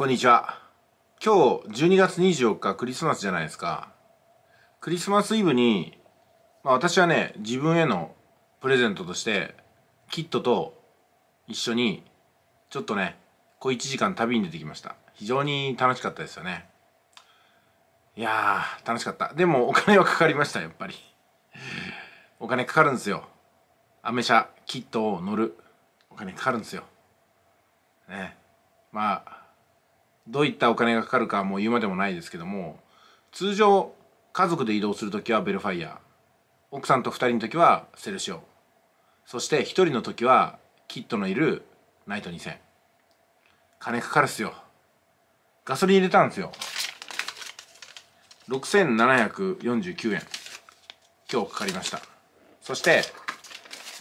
こんにちは。今日12月24日クリスマスじゃないですか。クリスマスイブに、まあ私はね、自分へのプレゼントとして、キットと一緒に、ちょっとね、小1時間旅に出てきました。非常に楽しかったですよね。いやー、楽しかった。でもお金はかかりました、やっぱり。お金かかるんですよ。アメ車、キットを乗る。お金かかるんですよ。ね。まあ、どういったお金がかかるかもう言うまでもないですけども通常家族で移動する時はベルファイア奥さんと2人の時はセルシオそして1人の時はキットのいるナイト2000金かかるっすよガソリン入れたんですよ6749円今日かかりましたそして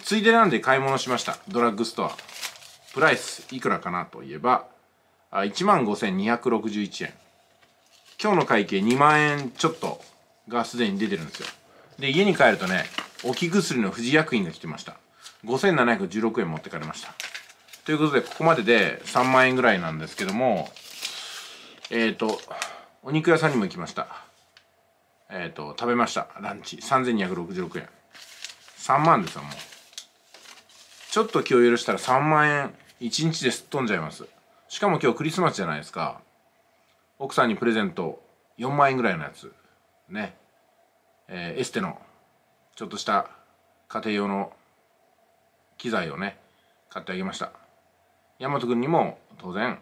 ついでなんで買い物しましたドラッグストアプライスいくらかなといえばあ1万5261円今日の会計2万円ちょっとがすでに出てるんですよで家に帰るとね置き薬の藤薬院が来てました5716円持ってかれましたということでここまでで3万円ぐらいなんですけどもえっ、ー、とお肉屋さんにも行きましたえっ、ー、と食べましたランチ3266円3万ですよもうちょっと気を許したら3万円1日ですっ飛んじゃいますしかも今日クリスマスじゃないですか奥さんにプレゼント4万円ぐらいのやつねえー、エステのちょっとした家庭用の機材をね買ってあげました大和くんにも当然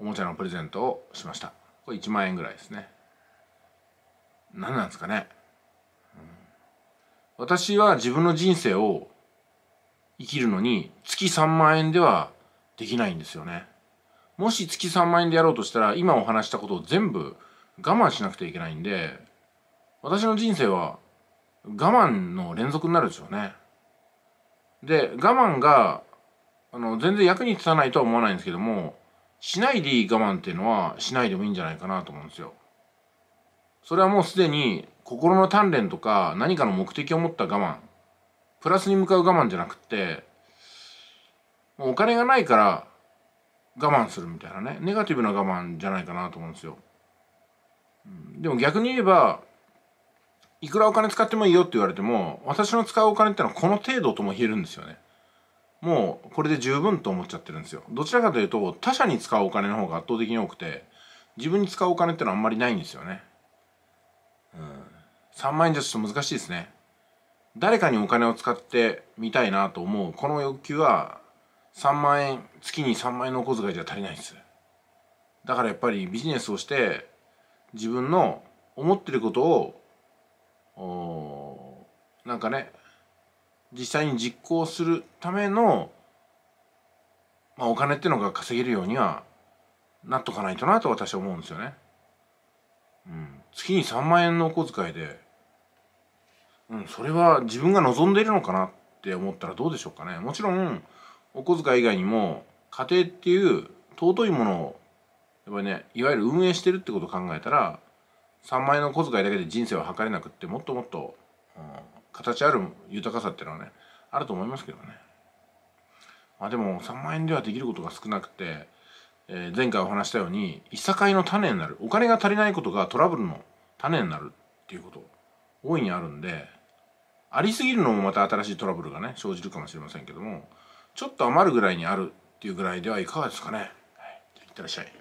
おもちゃのプレゼントをしましたこれ1万円ぐらいですね何なんですかね、私は自分の人生を生きるのに月3万円ではできないんですよねもし月3万円でやろうとしたら、今お話したことを全部我慢しなくてはいけないんで、私の人生は我慢の連続になるでしょうね。で、我慢が、あの、全然役に立たないとは思わないんですけども、しないでいい我慢っていうのはしないでもいいんじゃないかなと思うんですよ。それはもうすでに心の鍛錬とか何かの目的を持った我慢、プラスに向かう我慢じゃなくって、お金がないから我慢するみたいなねネガティブな我慢じゃないかなと思うんですよ、うん、でも逆に言えばいくらお金使ってもいいよって言われても私の使うお金ってのはこの程度とも言えるんですよねもうこれで十分と思っちゃってるんですよどちらかというと他者に使うお金の方が圧倒的に多くて自分に使うお金ってのはあんまりないんですよねうん3万円じゃちょっと難しいですね誰かにお金を使ってみたいなと思うこの欲求は3万円月に3万円のお小遣いじゃ足りないですだからやっぱりビジネスをして自分の思ってることをなんかね実際に実行するための、まあ、お金っていうのが稼げるようにはなっとかないとなと私は思うんですよね。うん、月に3万円のお小遣いで、うん、それは自分が望んでいるのかなって思ったらどうでしょうかね。もちろんお小遣い以外にも家庭っていう尊いものをやっぱりねいわゆる運営してるってことを考えたら3万円の小遣いだけで人生は測れなくってもっともっと、うん、形ある豊かさっていうのはねあると思いますけどね。まあ、でも3万円ではできることが少なくて、えー、前回お話したようにいさかいの種になるお金が足りないことがトラブルの種になるっていうこと大いにあるんでありすぎるのもまた新しいトラブルがね生じるかもしれませんけどもちょっと余るぐらいにあるっていうぐらいではいかがですかね。はい、いってらっしゃい。